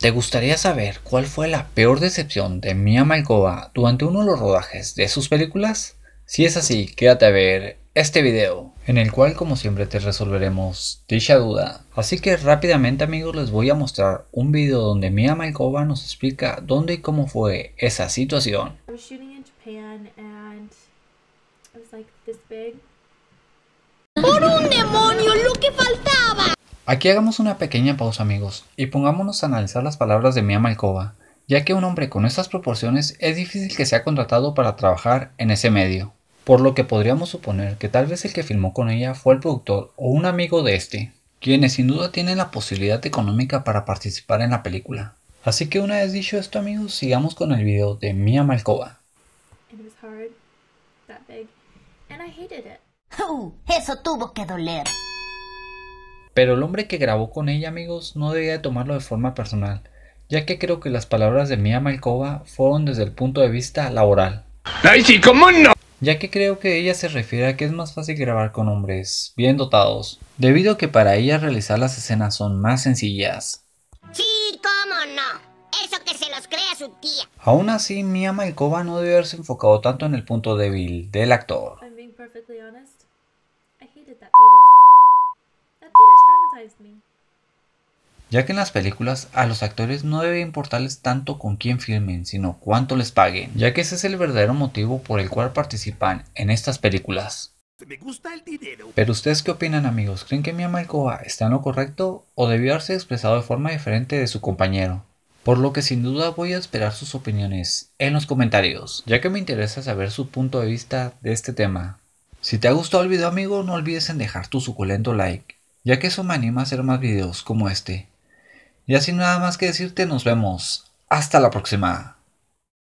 ¿Te gustaría saber cuál fue la peor decepción de Mia Malkova durante uno de los rodajes de sus películas? Si es así, quédate a ver este video, en el cual como siempre te resolveremos dicha duda. Así que rápidamente amigos les voy a mostrar un video donde Mia Malkova nos explica dónde y cómo fue esa situación. ¡Por un demonio! ¡Lo que faltaba! Aquí hagamos una pequeña pausa amigos y pongámonos a analizar las palabras de Mia Malkova, ya que un hombre con estas proporciones es difícil que sea contratado para trabajar en ese medio, por lo que podríamos suponer que tal vez el que filmó con ella fue el productor o un amigo de este, quienes sin duda tienen la posibilidad económica para participar en la película. Así que una vez dicho esto amigos, sigamos con el video de Mia Malkova. eso tuvo que doler. Pero el hombre que grabó con ella, amigos, no debía de tomarlo de forma personal, ya que creo que las palabras de Mia Malkova fueron desde el punto de vista laboral. ¡Ay, sí, cómo no! Ya que creo que ella se refiere a que es más fácil grabar con hombres bien dotados, debido a que para ella realizar las escenas son más sencillas. Sí, cómo no. Eso que se los crea su tía. Aún así, Mia Malkova no debe haberse enfocado tanto en el punto débil del actor. Ya que en las películas a los actores no debe importarles tanto con quién filmen, sino cuánto les paguen, ya que ese es el verdadero motivo por el cual participan en estas películas. Pero ustedes qué opinan amigos, ¿creen que Mia Malkova está en lo correcto o debió haberse expresado de forma diferente de su compañero? Por lo que sin duda voy a esperar sus opiniones en los comentarios, ya que me interesa saber su punto de vista de este tema. Si te ha gustado el video amigo, no olvides en dejar tu suculento like ya que eso me anima a hacer más videos como este. Y así nada más que decirte, nos vemos. Hasta la próxima.